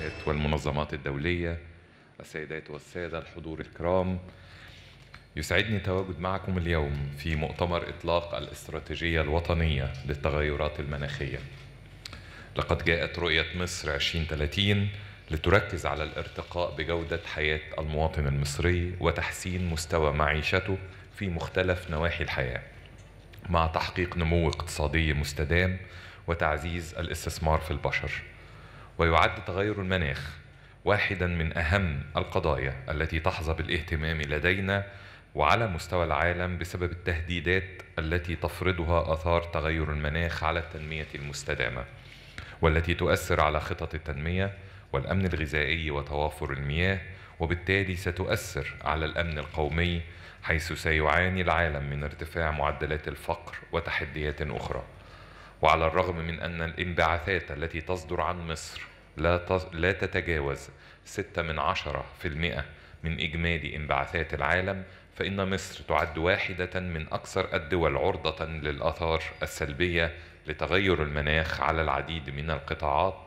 المؤسسات والمنظمات الدولية السيدات والسادة الحضور الكرام يسعدني تواجد معكم اليوم في مؤتمر إطلاق الاستراتيجية الوطنية للتغيرات المناخية لقد جاءت رؤية مصر 2030 لتركز على الارتقاء بجودة حياة المواطن المصري وتحسين مستوى معيشته في مختلف نواحي الحياة مع تحقيق نمو اقتصادي مستدام وتعزيز الاستثمار في البشر ويعد تغير المناخ واحدا من اهم القضايا التي تحظى بالاهتمام لدينا وعلى مستوى العالم بسبب التهديدات التي تفرضها اثار تغير المناخ على التنميه المستدامه والتي تؤثر على خطط التنميه والامن الغذائي وتوافر المياه وبالتالي ستؤثر على الامن القومي حيث سيعاني العالم من ارتفاع معدلات الفقر وتحديات اخرى وعلى الرغم من ان الانبعاثات التي تصدر عن مصر لا لا تتجاوز 6 من عشرة في المئة من إجمالي انبعاثات العالم فإن مصر تعد واحدة من أكثر الدول عرضة للآثار السلبية لتغير المناخ على العديد من القطاعات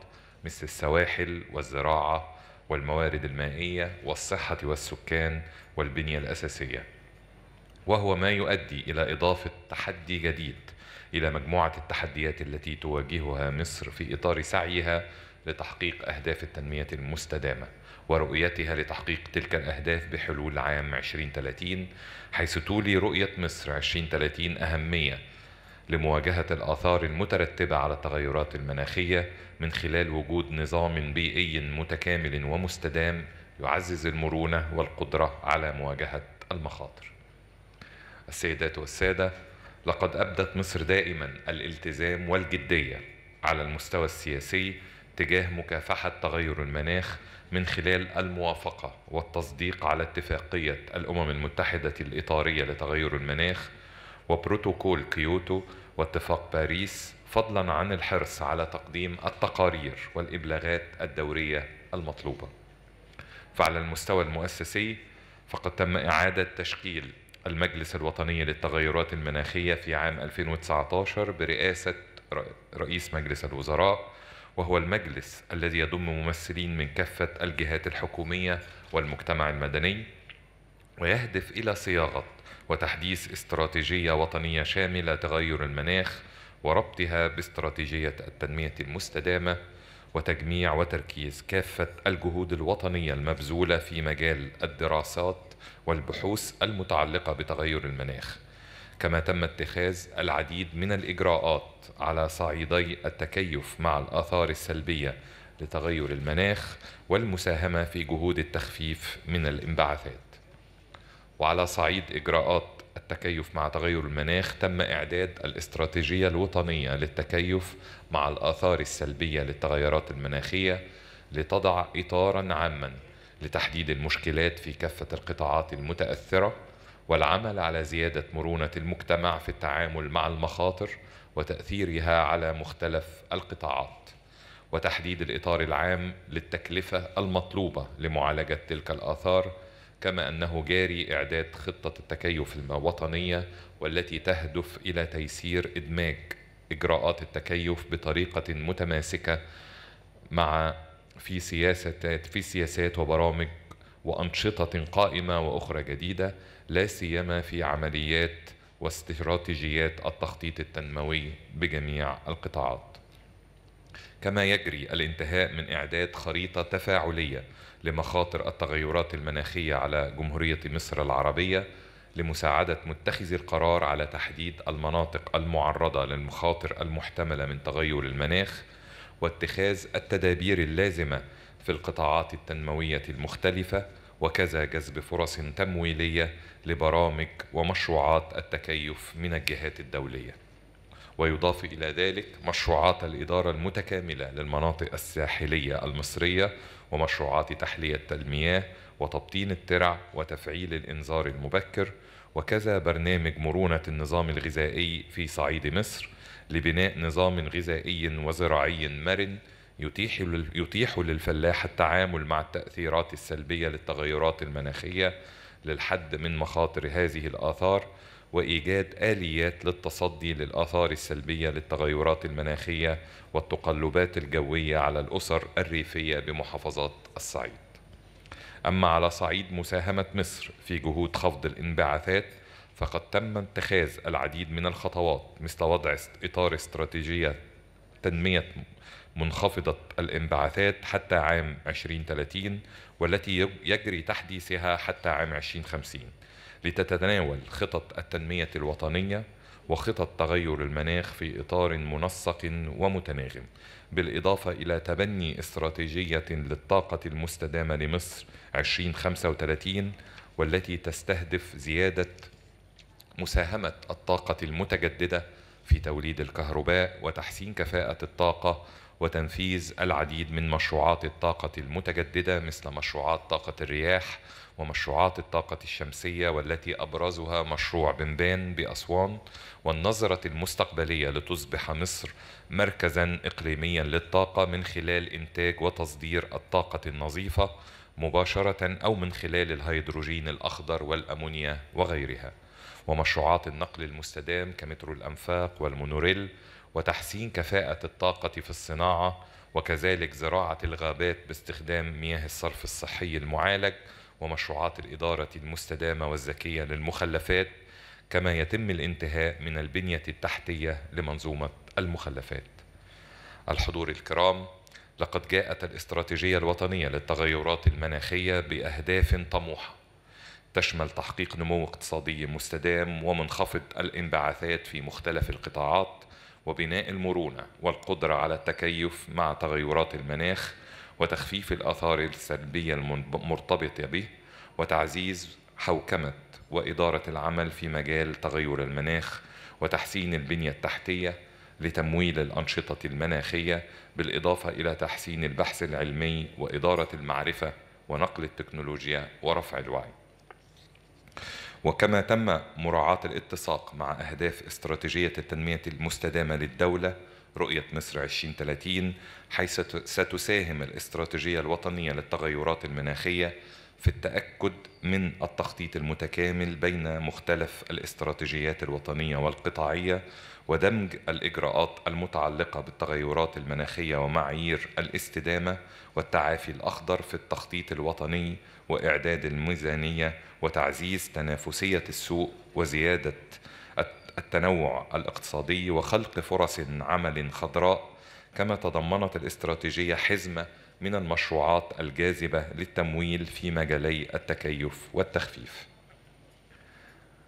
مثل السواحل والزراعة والموارد المائية والصحة والسكان والبنية الأساسية وهو ما يؤدي إلى إضافة تحدي جديد إلى مجموعة التحديات التي تواجهها مصر في إطار سعيها لتحقيق أهداف التنمية المستدامة ورؤيتها لتحقيق تلك الأهداف بحلول عام 2030 حيث تولي رؤية مصر 2030 أهمية لمواجهة الآثار المترتبة على التغيرات المناخية من خلال وجود نظام بيئي متكامل ومستدام يعزز المرونة والقدرة على مواجهة المخاطر. السيدات والسادة، لقد أبدت مصر دائما الالتزام والجدية على المستوى السياسي تجاه مكافحة تغير المناخ من خلال الموافقة والتصديق على اتفاقية الأمم المتحدة الإطارية لتغير المناخ وبروتوكول كيوتو واتفاق باريس فضلا عن الحرص على تقديم التقارير والإبلاغات الدورية المطلوبة. فعلى المستوى المؤسسي فقد تم إعادة تشكيل المجلس الوطني للتغيرات المناخية في عام 2019 برئاسة رئيس مجلس الوزراء وهو المجلس الذي يضم ممثلين من كافة الجهات الحكومية والمجتمع المدني ويهدف إلى صياغة وتحديث استراتيجية وطنية شاملة تغير المناخ وربطها باستراتيجية التنمية المستدامة وتجميع وتركيز كافة الجهود الوطنية المبذولة في مجال الدراسات والبحوث المتعلقة بتغير المناخ كما تم اتخاذ العديد من الإجراءات على صعيدي التكيف مع الآثار السلبية لتغير المناخ والمساهمة في جهود التخفيف من الانبعاثات وعلى صعيد إجراءات التكيف مع تغير المناخ تم إعداد الاستراتيجية الوطنية للتكيف مع الآثار السلبية للتغيرات المناخية لتضع إطارا عاما لتحديد المشكلات في كافة القطاعات المتأثرة والعمل على زيادة مرونة المجتمع في التعامل مع المخاطر وتأثيرها على مختلف القطاعات وتحديد الإطار العام للتكلفة المطلوبة لمعالجة تلك الآثار كما أنه جاري إعداد خطة التكيف الوطنية والتي تهدف إلى تيسير إدماج إجراءات التكيف بطريقة متماسكة مع في سياسات في سياسات وبرامج وأنشطة قائمة وأخرى جديدة لا سيما في عمليات واستراتيجيات التخطيط التنموي بجميع القطاعات كما يجري الانتهاء من إعداد خريطة تفاعلية لمخاطر التغيرات المناخية على جمهورية مصر العربية لمساعدة متخذي القرار على تحديد المناطق المعرضة للمخاطر المحتملة من تغير المناخ واتخاذ التدابير اللازمة في القطاعات التنموية المختلفة وكذا جذب فرص تمويلية لبرامج ومشروعات التكيف من الجهات الدولية ويضاف إلى ذلك مشروعات الإدارة المتكاملة للمناطق الساحلية المصرية ومشروعات تحلية المياه وتبطين الترع وتفعيل الإنذار المبكر وكذا برنامج مرونة النظام الغذائي في صعيد مصر لبناء نظام غذائي وزراعي مرن يتيح يتيح للفلاح التعامل مع التأثيرات السلبية للتغيرات المناخية للحد من مخاطر هذه الآثار وإيجاد آليات للتصدي للآثار السلبية للتغيرات المناخية والتقلبات الجوية على الأسر الريفية بمحافظات الصعيد. أما على صعيد مساهمة مصر في جهود خفض الانبعاثات فقد تم اتخاذ العديد من الخطوات مثل وضع إطار استراتيجية تنمية منخفضة الانبعاثات حتى عام 2030 والتي يجري تحديثها حتى عام 2050 لتتناول خطط التنمية الوطنية وخطط تغير المناخ في إطار منسق ومتناغم بالإضافة إلى تبني استراتيجية للطاقة المستدامة لمصر 2035 والتي تستهدف زيادة مساهمة الطاقة المتجددة في توليد الكهرباء وتحسين كفاءة الطاقة وتنفيذ العديد من مشروعات الطاقة المتجددة مثل مشروعات طاقة الرياح ومشروعات الطاقة الشمسية والتي أبرزها مشروع بنبان بأسوان والنظرة المستقبلية لتصبح مصر مركزا إقليميا للطاقة من خلال إنتاج وتصدير الطاقة النظيفة مباشرة أو من خلال الهيدروجين الأخضر والأمونيا وغيرها ومشروعات النقل المستدام كمترو الأنفاق والمونوريل وتحسين كفاءة الطاقة في الصناعة وكذلك زراعة الغابات باستخدام مياه الصرف الصحي المعالج ومشروعات الإدارة المستدامة والذكية للمخلفات كما يتم الانتهاء من البنية التحتية لمنظومة المخلفات. الحضور الكرام، لقد جاءت الاستراتيجية الوطنية للتغيرات المناخية بأهداف طموحة تشمل تحقيق نمو اقتصادي مستدام ومنخفض الانبعاثات في مختلف القطاعات وبناء المرونه والقدره على التكيف مع تغيرات المناخ وتخفيف الاثار السلبيه المرتبطه به وتعزيز حوكمه واداره العمل في مجال تغير المناخ وتحسين البنيه التحتيه لتمويل الانشطه المناخيه بالاضافه الى تحسين البحث العلمي واداره المعرفه ونقل التكنولوجيا ورفع الوعي وكما تم مراعاة الاتساق مع أهداف استراتيجية التنمية المستدامة للدولة رؤية مصر 2030 حيث ستساهم الاستراتيجية الوطنية للتغيرات المناخية في التاكد من التخطيط المتكامل بين مختلف الاستراتيجيات الوطنيه والقطاعيه ودمج الاجراءات المتعلقه بالتغيرات المناخيه ومعايير الاستدامه والتعافي الاخضر في التخطيط الوطني واعداد الميزانيه وتعزيز تنافسيه السوق وزياده التنوع الاقتصادي وخلق فرص عمل خضراء كما تضمنت الاستراتيجيه حزمه من المشروعات الجاذبة للتمويل في مجالي التكيف والتخفيف.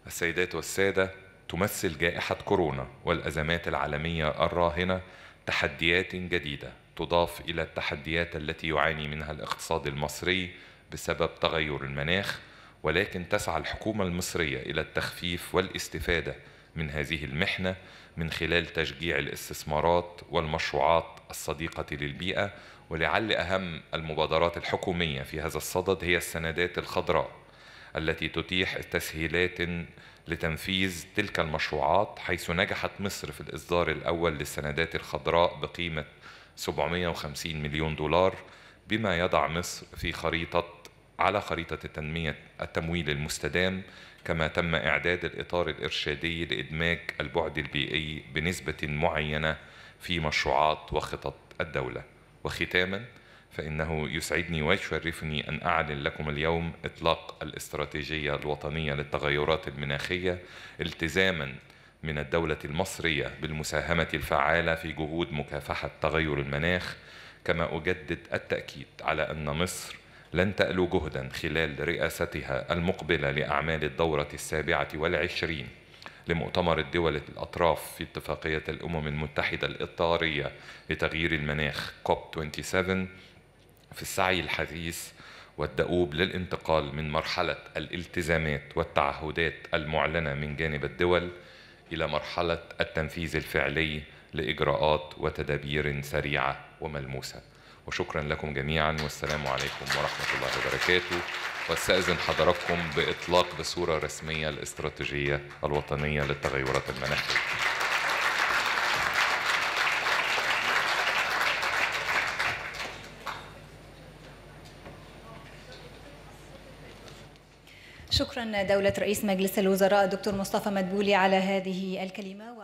السيدات والسادة، تمثل جائحة كورونا والأزمات العالمية الراهنة تحديات جديدة تضاف إلى التحديات التي يعاني منها الاقتصاد المصري بسبب تغير المناخ ولكن تسعى الحكومة المصرية إلى التخفيف والاستفادة من هذه المحنة من خلال تشجيع الاستثمارات والمشروعات الصديقة للبيئة ولعل أهم المبادرات الحكومية في هذا الصدد هي السندات الخضراء التي تتيح تسهيلات لتنفيذ تلك المشروعات حيث نجحت مصر في الإصدار الأول للسندات الخضراء بقيمة 750 مليون دولار بما يضع مصر في خريطة على خريطة التنمية التمويل المستدام كما تم إعداد الإطار الإرشادي لإدماج البعد البيئي بنسبة معينة في مشروعات وخطط الدولة وختاما فإنه يسعدني ويشرفني أن أعلن لكم اليوم إطلاق الاستراتيجية الوطنية للتغيرات المناخية التزاما من الدولة المصرية بالمساهمة الفعالة في جهود مكافحة تغير المناخ كما أجدد التأكيد على أن مصر لن تألو جهدا خلال رئاستها المقبلة لأعمال الدورة السابعة والعشرين لمؤتمر الدول الأطراف في اتفاقية الأمم المتحدة الإطارية لتغيير المناخ cop 27 في السعي الحثيث والدؤوب للانتقال من مرحلة الالتزامات والتعهدات المعلنة من جانب الدول إلى مرحلة التنفيذ الفعلي لإجراءات وتدابير سريعة وملموسة وشكرا لكم جميعا والسلام عليكم ورحمة الله وبركاته واستأذن حضراتكم بإطلاق بصورة رسمية الاستراتيجية الوطنية للتغيرات المناخية شكرا دولة رئيس مجلس الوزراء الدكتور مصطفى مدبولي على هذه الكلمة